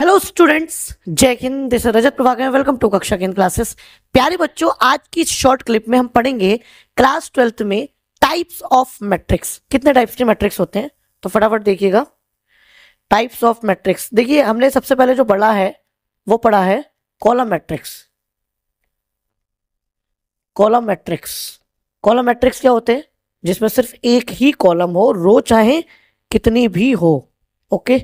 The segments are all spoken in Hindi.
हेलो स्टूडेंट्स जय हिंद this Rajat Prabhakar welcome to कक्षा के क्लासेस प्यारे बच्चों आज की इस शॉर्ट क्लिप में हम पढ़ेंगे क्लास ट्वेल्थ में टाइप्स ऑफ मैट्रिक्स कितने टाइप्स के मैट्रिक्स होते हैं तो फटाफट देखिएगा टाइप्स ऑफ मैट्रिक्स देखिए हमने सबसे पहले जो पढ़ा है वो पढ़ा है column matrix column matrix column matrix क्या होते हैं जिसमें सिर्फ एक ही कॉलम हो रो चाहे कितनी भी हो ओके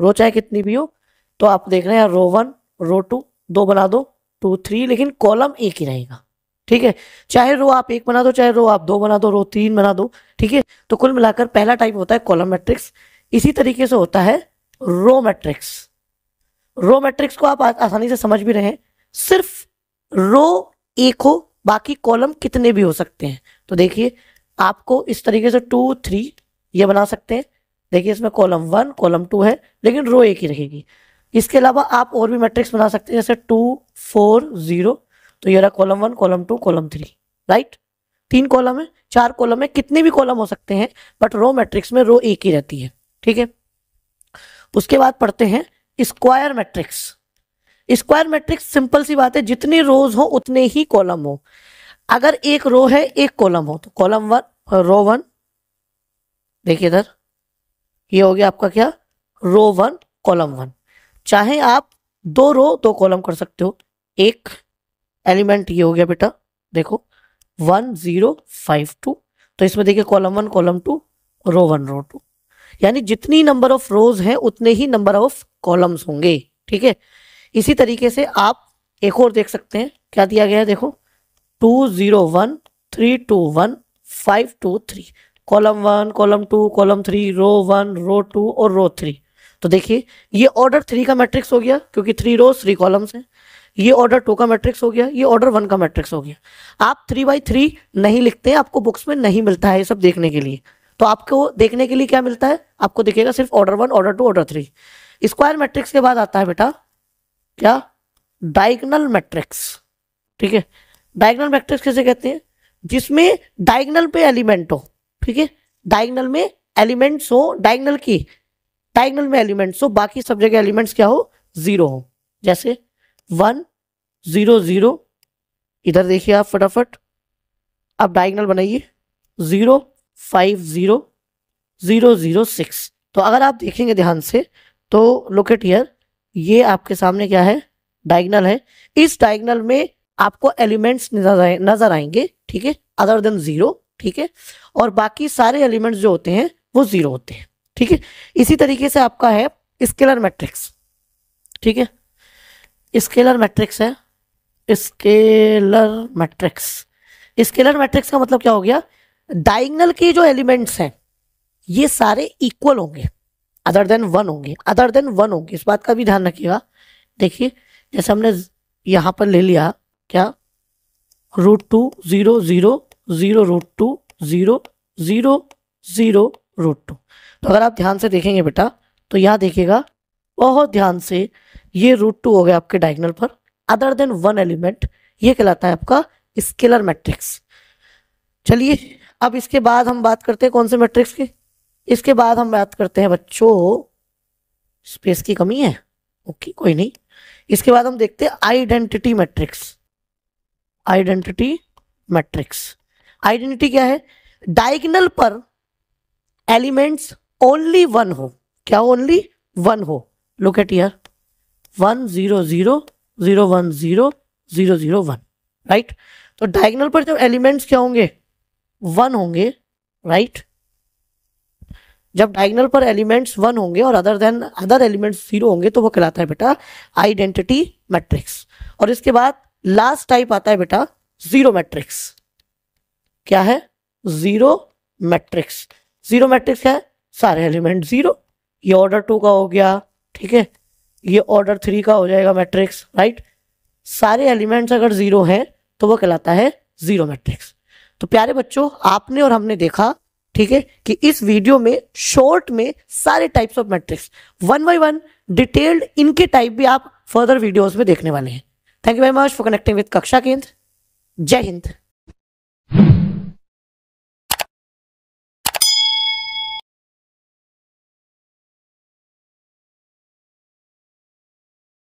रो चाहे कितनी भी हो तो आप देख रहे हैं रो वन रो टू दो बना दो टू थ्री लेकिन कॉलम एक ही रहेगा ठीक है चाहे रो आप एक बना दो चाहे रो आप दो बना दो रो तीन बना दो ठीक है तो कुल मिलाकर पहला टाइप होता है कॉलम मैट्रिक्स इसी तरीके से होता है रो मैट्रिक्स रो मैट्रिक्स को आप आसानी से समझ भी रहे हैं सिर्फ रो एक हो बाकी कॉलम कितने भी हो सकते हैं तो देखिए आपको इस तरीके से टू थ्री ये बना सकते हैं देखिए इसमें कॉलम वन कॉलम टू है लेकिन रो एक ही रहेगी इसके अलावा आप और भी मैट्रिक्स बना सकते हैं जैसे टू फोर जीरो तो ये रहा column one column two column three right तीन कॉलम है चार कॉलम है कितने भी कॉलम हो सकते हैं बट रो मैट्रिक्स में रो एक ही रहती है ठीक है उसके बाद पढ़ते हैं square matrix square matrix simple सी बात है जितने रोज हो उतने ही कॉलम हो अगर एक रो है एक कॉलम हो तो कॉलम वन रो वन देखिए इधर ये हो गया आपका क्या रो वन कॉलम वन चाहे आप दो रो दो कॉलम कर सकते हो एक एलिमेंट ये हो गया बेटा देखो वन जीरो फाइव टू तो इसमें देखिए column one column two row one row two यानी जितनी नंबर ऑफ रोज हैं उतने ही नंबर ऑफ कॉलम्स होंगे ठीक है इसी तरीके से आप एक और देख सकते हैं क्या दिया गया है देखो two zero one three two one five two three column one column two column three row one row two और रो थ्री तो देखिए ये ऑर्डर थ्री का मैट्रिक्स हो गया क्योंकि थ्री रोज थ्री कॉलम्स हैं ये ऑर्डर टू का मैट्रिक्स हो गया ये ऑर्डर वन का मैट्रिक्स हो गया आप थ्री बाई थ्री नहीं लिखते आपको बुक्स में नहीं मिलता है ये सब देखने के लिए तो आपको देखने के लिए क्या मिलता है आपको दिखेगा सिर्फ order one order two order three square matrix के बाद आता है बेटा क्या डायगनल मैट्रिक्स ठीक है डायगनल मैट्रिक्स कैसे कहते हैं जिसमें डायगनल पे एलिमेंट हो ठीक है डायगनल में एलिमेंट्स हो डायगनल की डायगनल में एलिमेंट्स हो बाकी सब जगह एलिमेंट्स क्या हो जीरो हो जैसे वन जीरो जीरो इधर देखिए आप फटाफट आप डायगनल बनाइए zero five zero zero zero six तो अगर आप देखेंगे ध्यान से तो लोकेट हियर ये आपके सामने क्या है डायगनल है इस डायगनल में आपको एलिमेंट्स नजर आएंगे ठीक है अदर देन जीरो ठीक है और बाकी सारे एलिमेंट्स जो होते हैं वो जीरो होते हैं ठीक है इसी तरीके से आपका है स्केलर मैट्रिक्स ठीक है स्केलर मैट्रिक्स है स्केलर मैट्रिक्स स्केलर मैट्रिक्स का मतलब क्या हो गया डाइंगल के जो एलिमेंट्स हैं ये सारे इक्वल होंगे अदर देन वन होंगे अदर देन वन होंगे इस बात का भी ध्यान रखिएगा देखिए जैसे हमने यहाँ पर ले लिया क्या root two zero zero zero root two zero zero zero root two तो अगर आप ध्यान से देखेंगे बेटा तो यहाँ देखिएगा बहुत ध्यान से ये रूट टू हो गया आपके डायगनल पर अदर देन वन एलिमेंट ये कहलाता है आपका स्केलर मैट्रिक्स चलिए अब इसके बाद हम बात करते हैं कौन से मैट्रिक्स की इसके बाद हम बात करते हैं बच्चों स्पेस की कमी है ओके कोई नहीं इसके बाद हम देखते हैं identity matrix identity matrix identity क्या है डायगनल पर एलिमेंट्स ओनली वन हो क्या ओनली वन हो look at here one zero zero zero one zero zero zero one right तो डायगनल पर जब एलिमेंट्स क्या होंगे वन होंगे राइट जब डायगनल पर एलिमेंट्स वन होंगे और other than other elements zero होंगे तो वो कहलाता है बेटा आइडेंटिटी मैट्रिक्स और इसके बाद लास्ट टाइप आता है बेटा जीरो मैट्रिक्स क्या है जीरो मैट्रिक्स जीरो मैट्रिक्स क्या है सारे एलिमेंट जीरो ये ऑर्डर टू का हो गया ठीक है ये ऑर्डर थ्री का हो जाएगा मैट्रिक्स राइट सारे एलिमेंट्स अगर ज़ीरो हैं तो वो कहलाता है ज़ीरो मैट्रिक्स तो प्यारे बच्चों आपने और हमने देखा ठीक है कि इस वीडियो में शॉर्ट में सारे types of matrix one by one detailed इनके टाइप भी आप फर्दर वीडियोस में देखने वाले हैं thank you very much for connecting with Kaksha Kendra जय हिंद